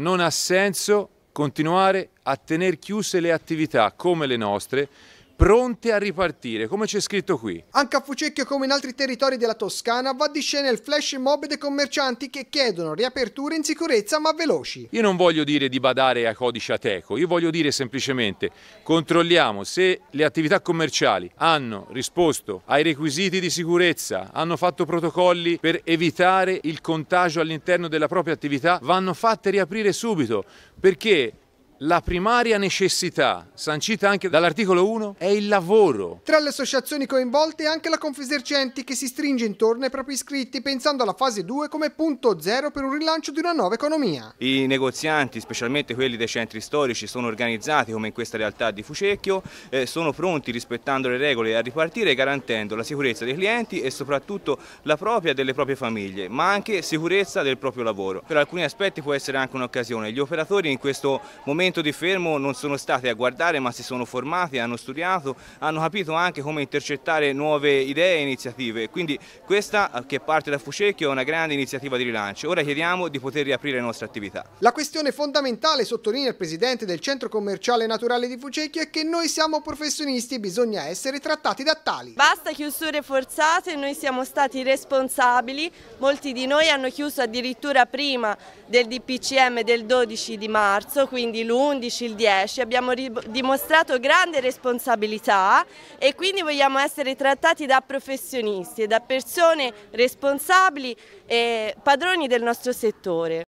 non ha senso continuare a tenere chiuse le attività come le nostre pronte a ripartire, come c'è scritto qui. Anche a Fucecchio, come in altri territori della Toscana, va di scena il flash mob dei commercianti che chiedono riaperture in sicurezza ma veloci. Io non voglio dire di badare a codice ateco, io voglio dire semplicemente controlliamo se le attività commerciali hanno risposto ai requisiti di sicurezza, hanno fatto protocolli per evitare il contagio all'interno della propria attività, vanno fatte riaprire subito perché la primaria necessità, sancita anche dall'articolo 1, è il lavoro. Tra le associazioni coinvolte anche la Confesercenti che si stringe intorno ai propri iscritti pensando alla fase 2 come punto zero per un rilancio di una nuova economia. I negozianti, specialmente quelli dei centri storici, sono organizzati come in questa realtà di Fucecchio, eh, sono pronti rispettando le regole a ripartire garantendo la sicurezza dei clienti e soprattutto la propria delle proprie famiglie, ma anche sicurezza del proprio lavoro. Per alcuni aspetti può essere anche un'occasione. Gli operatori in questo momento momento di fermo non sono stati a guardare ma si sono formati, hanno studiato, hanno capito anche come intercettare nuove idee e iniziative. Quindi questa eh, che parte da Fucecchio è una grande iniziativa di rilancio. Ora chiediamo di poter riaprire le nostre attività. La questione fondamentale, sottolinea il presidente del centro commerciale naturale di Fucecchio, è che noi siamo professionisti e bisogna essere trattati da tali. Basta chiusure forzate, noi siamo stati responsabili, molti di noi hanno chiuso addirittura prima del DPCM del 12 di marzo, quindi l'unico l'11, il 10, abbiamo dimostrato grande responsabilità e quindi vogliamo essere trattati da professionisti e da persone responsabili e padroni del nostro settore.